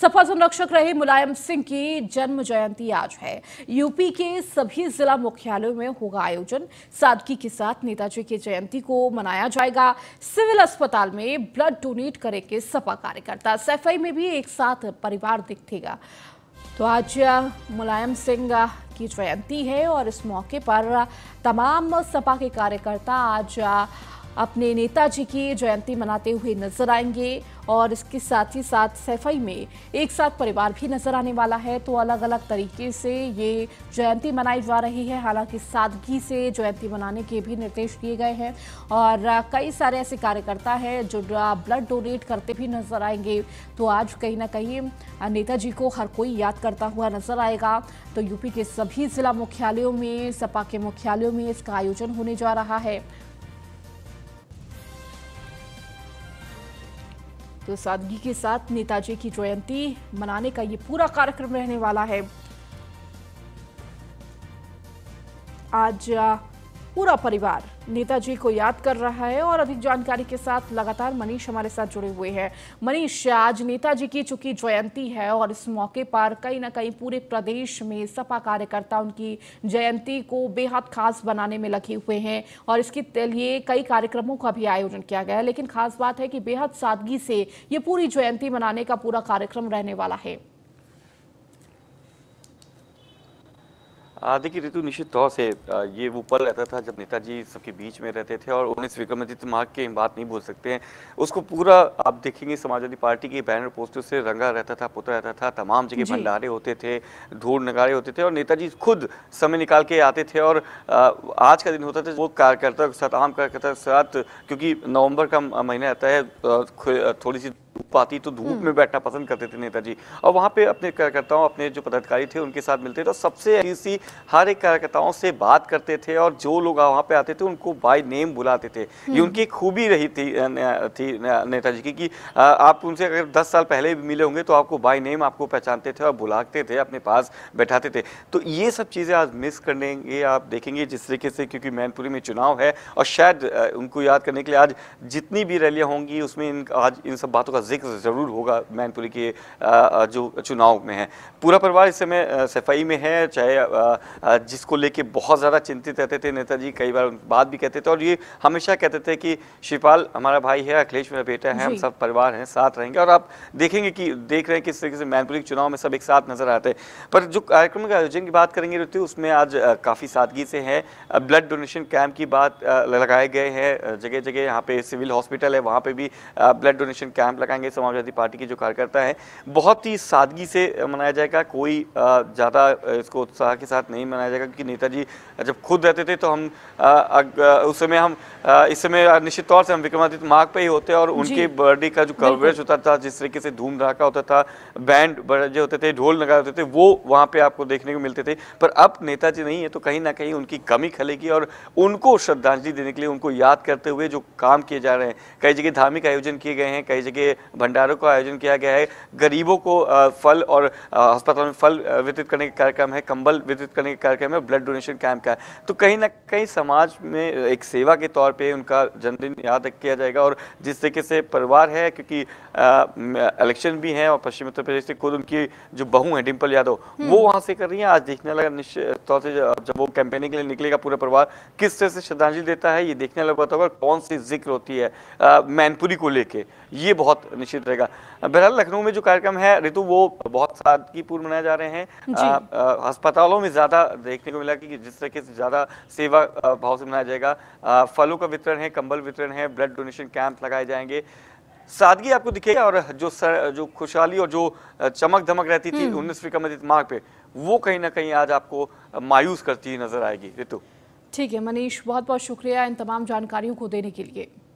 सपा संरक्षक रहे मुलायम सिंह की जन्म जयंती आज है यूपी के सभी जिला मुख्यालयों में होगा आयोजन सादगी के साथ नेताजी की जयंती को मनाया जाएगा सिविल अस्पताल में ब्लड डोनेट करेंगे सपा कार्यकर्ता सफाई में भी एक साथ परिवार दिखेगा तो आज मुलायम सिंह की जयंती है और इस मौके पर तमाम सपा के कार्यकर्ता आज अपने नेताजी की जयंती मनाते हुए नजर आएंगे और इसके साथ ही साथ सैफई में एक साथ परिवार भी नजर आने वाला है तो अलग अलग तरीके से ये जयंती मनाई जा रही है हालांकि सादगी से जयंती मनाने के भी निर्देश दिए गए हैं और कई सारे ऐसे कार्यकर्ता हैं जो ब्लड डोनेट करते भी नजर आएंगे तो आज कहीं ना कहीं नेताजी को हर कोई याद करता हुआ नजर आएगा तो यूपी के सभी जिला मुख्यालयों में सपा के मुख्यालयों में इसका आयोजन होने जा रहा है तो सादगी के साथ नेताजी की जयंती मनाने का ये पूरा कार्यक्रम रहने वाला है आज पूरा परिवार नेताजी को याद कर रहा है और अधिक जानकारी के साथ लगातार मनीष हमारे साथ जुड़े हुए हैं मनीष आज नेताजी की चूंकि जयंती है और इस मौके पर कहीं ना कहीं पूरे प्रदेश में सपा कार्यकर्ता उनकी जयंती को बेहद खास बनाने में लगे हुए हैं और इसके लिए कई कार्यक्रमों का भी आयोजन किया गया है लेकिन खास बात है कि बेहद सादगी से ये पूरी जयंती मनाने का पूरा कार्यक्रम रहने वाला है देखिए ऋतु निश्चित तौर से ये वो पल रहता था जब नेताजी सबके बीच में रहते थे और उन्हें विक्रमादित्य मार्ग के हम बात नहीं बोल सकते हैं उसको पूरा आप देखेंगे समाजवादी पार्टी के बैनर पोस्टर से रंगा रहता था पुता रहता था तमाम जगह भंडारे होते थे धूल नगारे होते थे और नेताजी खुद समय निकाल के आते थे और आज का दिन होता था वो कार्यकर्ता के साथ आम कार्यकर्ता के साथ क्योंकि नवम्बर का महीना रहता है थोड़ी सी धूप आती तो धूप हम्म। में बैठना पसंद करते थे नेताजी और वहाँ पे अपने कार्यकर्ताओं अपने जो पदाधिकारी थे उनके साथ मिलते थे और सबसे ऐसी हर एक कार्यकर्ताओं से बात करते थे और जो लोग वहाँ पे आते थे उनको बाय नेम बुलाते थे ये हम्म। उनकी खूबी रही थी थी नेताजी की कि आप उनसे अगर दस साल पहले भी मिले होंगे तो आपको बाय नेम आपको पहचानते थे और बुलाते थे अपने पास बैठाते थे तो ये सब चीज़ें आज मिस लेंगे आप देखेंगे जिस तरीके से क्योंकि मैनपुरी में चुनाव है और शायद उनको याद करने के लिए आज जितनी भी रैलियाँ होंगी उसमें इन आज इन सब बातों का जिक्र जिक्र ज़रूर होगा मैनपुरी के जो चुनाव में है पूरा परिवार इस समय सफाई में है चाहे जिसको लेके बहुत ज़्यादा चिंतित रहते थे नेताजी कई बार बात भी कहते थे और ये हमेशा कहते थे कि शिवपाल हमारा भाई है अखिलेश मेरा बेटा है हम सब परिवार हैं साथ रहेंगे और आप देखेंगे कि देख रहे हैं किस तरीके से मैनपुरी चुनाव में सब एक साथ नजर आते हैं पर जो कार्यक्रम के आयोजन की बात करेंगे ऋतु उसमें आज काफ़ी सादगी से है ब्लड डोनेशन कैंप की बात लगाए गए हैं जगह जगह यहाँ पे सिविल हॉस्पिटल है वहाँ पे भी ब्लड डोनेशन कैंप लगाएंगे करेंगे समाजवादी पार्टी के जो कार्यकर्ता हैं बहुत ही सादगी से मनाया जाएगा कोई ज़्यादा इसको उत्साह के साथ नहीं मनाया जाएगा क्योंकि नेताजी जब खुद रहते थे तो हम उस समय हम इस समय निश्चित तौर से हम विक्रमादित्य मार्ग पर ही होते और उनके बर्थडे का जो कवरेज होता था जिस तरीके से धूम धड़ाका होता था बैंड बजे होते थे ढोल लगाए होते थे वो वहाँ पर आपको देखने को मिलते थे पर अब नेताजी नहीं है तो कहीं ना कहीं उनकी कमी खलेगी और उनको श्रद्धांजलि देने के लिए उनको याद करते हुए जो काम किए जा रहे हैं कई जगह धार्मिक आयोजन किए गए हैं कई जगह भंडारों का आयोजन किया गया है गरीबों को फल और अस्पताल में फल वितरित करने का कार्यक्रम है कंबल वितरित करने का कार्यक्रम है ब्लड डोनेशन कैंप का है तो कहीं ना कहीं समाज में एक सेवा के तौर पर उनका जन्मदिन याद किया जाएगा और जिस तरीके से परिवार है क्योंकि इलेक्शन भी हैं और पश्चिम उत्तर प्रदेश से खुद उनकी जो बहू हैं डिम्पल यादव वो हम्म। वहाँ से कर रही हैं आज देखने लगा निश्चित तौर से जब वो कैंपेनिंग के लिए निकलेगा पूरा परिवार किस तरह से श्रद्धांजलि देता है ये देखने लगा होगा कौन सी जिक्र होती है मैनपुरी को लेकर ये बहुत निश्चित रहेगा बहरहाल लखनऊ में जो कार्यक्रम है ऋतु वो बहुत सादगीपूर्ण मनाए जा रहे हैं अस्पतालों में ज़्यादा देखने को मिला कि जिस तरीके से ज़्यादा सेवा भाव से मनाया जाएगा फलों का वितरण है कंबल वितरण है ब्लड डोनेशन कैंप लगाए जाएंगे सादगी आपको दिखेगी और जो सर, जो खुशहाली और जो चमक धमक रहती थी हम्म। उन्नीस फिका मस्जिद मार्ग पे वो कहीं ना कहीं आज आपको मायूस करती नजर आएगी ऋतु ठीक है मनीष बहुत बहुत शुक्रिया इन तमाम जानकारियों को देने के लिए